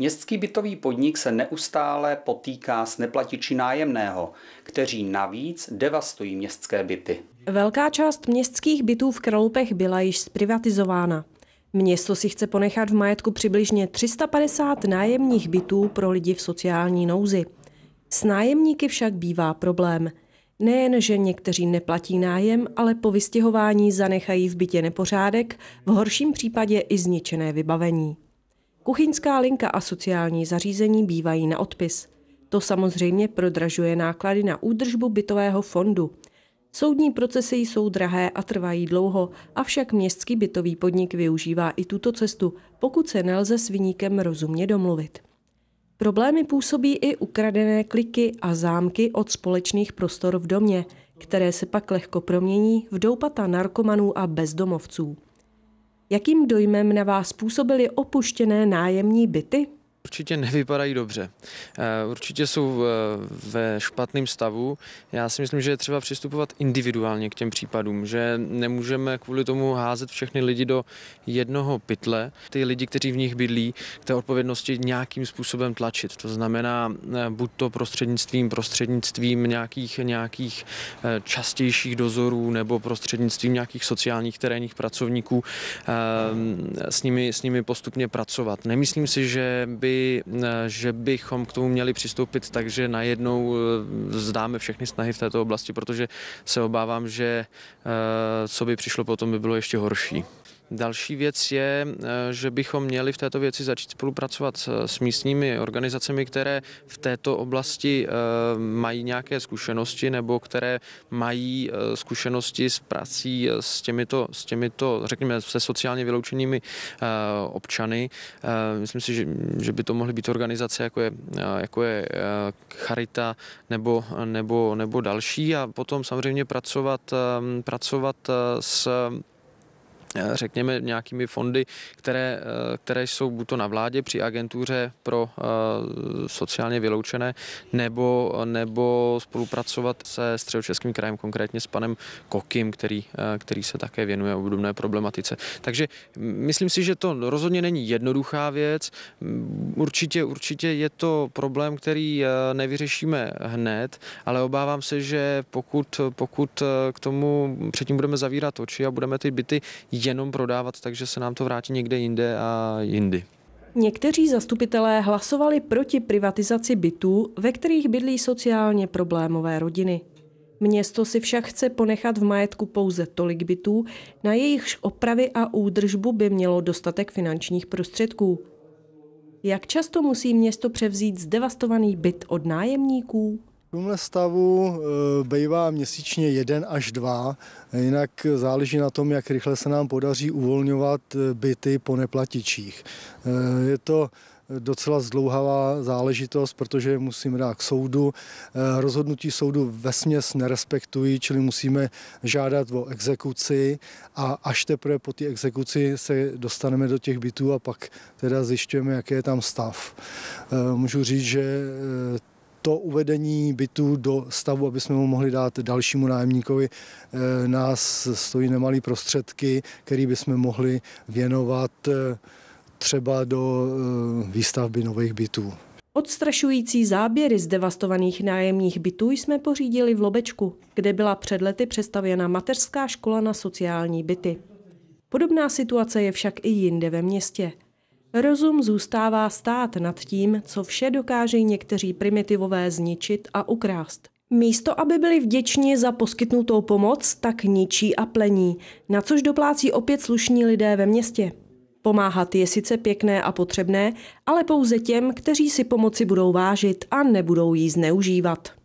Městský bytový podnik se neustále potýká s neplatiči nájemného, kteří navíc devastují městské byty. Velká část městských bytů v Kralupech byla již zprivatizována. Město si chce ponechat v majetku přibližně 350 nájemních bytů pro lidi v sociální nouzi. S nájemníky však bývá problém. Nejen, že někteří neplatí nájem, ale po vystěhování zanechají v bytě nepořádek, v horším případě i zničené vybavení. Kuchyňská linka a sociální zařízení bývají na odpis. To samozřejmě prodražuje náklady na údržbu bytového fondu. Soudní procesy jsou drahé a trvají dlouho, avšak městský bytový podnik využívá i tuto cestu, pokud se nelze s viníkem rozumně domluvit. Problémy působí i ukradené kliky a zámky od společných prostor v domě, které se pak lehko promění v doupata narkomanů a bezdomovců. Jakým dojmem na vás působily opuštěné nájemní byty? určitě nevypadají dobře. Eh, určitě jsou eh, ve špatném stavu. Já si myslím, že je třeba přistupovat individuálně k těm případům, že nemůžeme kvůli tomu házet všechny lidi do jednoho pytle. Ty lidi, kteří v nich bydlí, k té odpovědnosti nějakým způsobem tlačit. To znamená eh, buď to prostřednictvím, prostřednictvím nějakých, nějakých častějších dozorů nebo prostřednictvím nějakých sociálních terénních pracovníků s nimi, s nimi postupně pracovat. Nemyslím si, že by Eh, že bychom k tomu měli přistoupit tak, že najednou eh, zdáme všechny snahy v této oblasti, protože se obávám, že eh, co by přišlo potom by bylo ještě horší. Další věc je, eh, že bychom měli v této věci začít spolupracovat s místními organizacemi, které v této oblasti eh, mají nějaké zkušenosti nebo které mají eh, zkušenosti s prací s těmito, s těmito řekněme, se sociálně vyloučenými občany. Myslím si, že, že by to mohly být organizace, jako je, jako je Charita nebo, nebo, nebo další a potom samozřejmě pracovat, pracovat s Eh, řekněme, nějakými fondy, které, eh, které jsou buď to na vládě při agentuře pro eh, sociálně vyloučené, nebo, nebo spolupracovat se středočeským krajem, konkrétně s panem Kokim, který, který se také věnuje obdobné problematice. Takže myslím si, že to rozhodně není jednoduchá věc. Určitě, určitě je to problém, který nevyřešíme hned, ale obávám se, že pokud, pokud k tomu předtím budeme zavírat oči a budeme ty byty jenom prodávat, takže se nám to vrátí někde jinde a jindy. Někteří zastupitelé hlasovali proti privatizaci bytů, ve kterých bydlí sociálně problémové rodiny. Město si však chce ponechat v majetku pouze tolik bytů, na jejichž opravy a údržbu by mělo dostatek finančních prostředků. Jak často musí město převzít zdevastovaný byt od nájemníků? V tomhle stavu eh, bývá měsíčně jeden až dva, jinak záleží na tom, jak rychle se nám podaří uvolňovat eh, byty po neplatičích. Eh, je to docela zdlouhavá záležitost, protože musíme dát k soudu. Rozhodnutí soudu směs nerespektují, čili musíme žádat o exekuci a až teprve po té exekuci se dostaneme do těch bytů a pak teda zjišťujeme, jaký je tam stav. Můžu říct, že to uvedení bytu do stavu, aby jsme mu mohli dát dalšímu nájemníkovi, eh, nás stojí nemalý prostředky, který bychom mohli věnovat eh, třeba do eh, výstavby nových bytů. Odstrašující záběry z devastovaných nájemních bytů jsme pořídili v Lobečku, kde byla před lety přestavěna mateřská škola na sociální byty. Podobná situace je však i jinde ve městě. Rozum zůstává stát nad tím, co vše dokáže někteří primitivové zničit a ukrást. Místo, aby byli vděční za poskytnutou pomoc, tak ničí a plení, na což doplácí opět slušní lidé ve městě. Pomáhat je sice pěkné a potřebné, ale pouze těm, kteří si pomoci budou vážit a nebudou ji zneužívat.